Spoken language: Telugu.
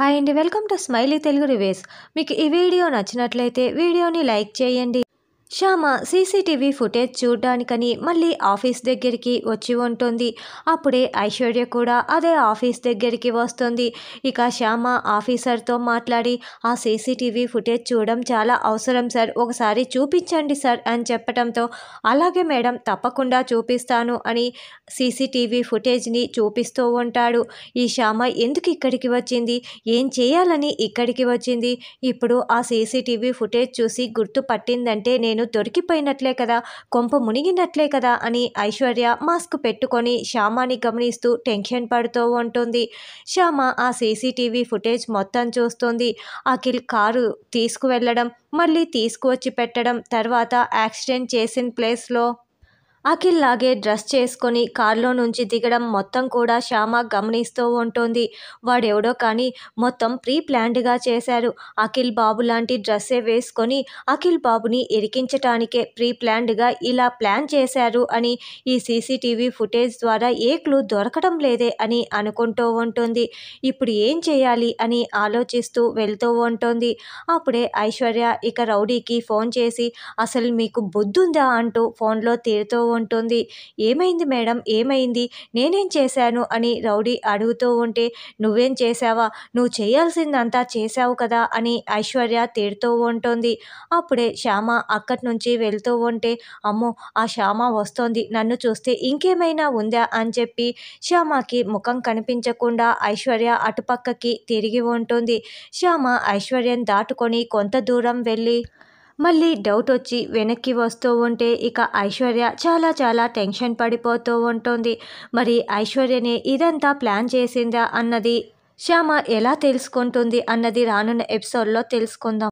హాయ్ అండి welcome to smiley Telugu reviews మీకు ఈ వీడియో నచ్చినట్లయితే వీడియోని లైక్ చేయండి శ్యామ సీసీటీవీ ఫుటేజ్ చూడ్డానికని మళ్ళీ ఆఫీస్ దగ్గరికి వచ్చి ఉంటుంది అప్పుడే ఐశ్వర్య కూడా అదే ఆఫీస్ దగ్గరికి వస్తుంది ఇక శ్యామ ఆఫీసర్తో మాట్లాడి ఆ సీసీటీవీ ఫుటేజ్ చూడడం చాలా అవసరం సార్ ఒకసారి చూపించండి సార్ అని చెప్పడంతో అలాగే మేడం తప్పకుండా చూపిస్తాను అని సీసీటీవీ ఫుటేజ్ని చూపిస్తూ ఉంటాడు ఈ శ్యామ ఎందుకు ఇక్కడికి వచ్చింది ఏం చేయాలని ఇక్కడికి వచ్చింది ఇప్పుడు ఆ సీసీటీవీ ఫుటేజ్ చూసి గుర్తుపట్టిందంటే నేను నేను దొరికిపోయినట్లే కదా కొంప మునిగినట్లే కదా అని ఐశ్వర్య మాస్క్ పెట్టుకొని శ్యామాని గమనిస్తూ టెన్షన్ పడుతూ ఉంటుంది శ్యామ ఆ సీసీటీవీ ఫుటేజ్ మొత్తం చూస్తుంది అఖిల్ కారు తీసుకువెళ్ళడం మళ్ళీ తీసుకువచ్చి పెట్టడం తర్వాత యాక్సిడెంట్ చేసిన ప్లేస్లో అఖిల్ లాగే డ్రెస్ చేసుకొని కారులో నుంచి దిగడం మొత్తం కూడా శ్యామ గమనిస్తూ ఉంటుంది వాడెవడో కానీ మొత్తం ప్రీ ప్లాన్డ్గా చేశారు అఖిల్ బాబు లాంటి డ్రెస్సే వేసుకొని అఖిల్ బాబుని ఇరికించటానికే ప్రీ ప్లాన్డ్గా ఇలా ప్లాన్ చేశారు అని ఈ సీసీటీవీ ఫుటేజ్ ద్వారా ఏ క్లూ దొరకడం లేదే అని అనుకుంటూ ఉంటుంది ఇప్పుడు ఏం చేయాలి అని ఆలోచిస్తూ వెళ్తూ ఉంటుంది అప్పుడే ఐశ్వర్య ఇక రౌడీకి ఫోన్ చేసి అసలు మీకు బుద్ధుందా అంటూ ఫోన్లో తీరుతూ ఉంటుంది ఏమైంది మేడం ఏమైంది నేనేం చేశాను అని రౌడీ అడుగుతూ ఉంటే నువ్వేం చేశావా నువ్వు చేయాల్సిందంతా చేశావు కదా అని ఐశ్వర్య తేడుతూ ఉంటుంది అప్పుడే శ్యామ అక్కడి నుంచి వెళ్తూ ఉంటే అమ్మో ఆ శ్యామ వస్తోంది నన్ను చూస్తే ఇంకేమైనా ఉందా అని చెప్పి శ్యామకి ముఖం కనిపించకుండా ఐశ్వర్య అటుపక్కకి తిరిగి ఉంటుంది శ్యామ ఐశ్వర్యం దాటుకొని కొంత దూరం వెళ్ళి మళ్ళీ డౌట్ వచ్చి వెనక్కి వస్తూ ఉంటే ఇక ఐశ్వర్య చాలా చాలా టెన్షన్ పడిపోతూ ఉంటుంది మరి ఐశ్వర్యనే ఇదంతా ప్లాన్ చేసిందా అన్నది శ్యామ ఎలా తెలుసుకుంటుంది అన్నది రానున్న ఎపిసోడ్లో తెలుసుకుందాం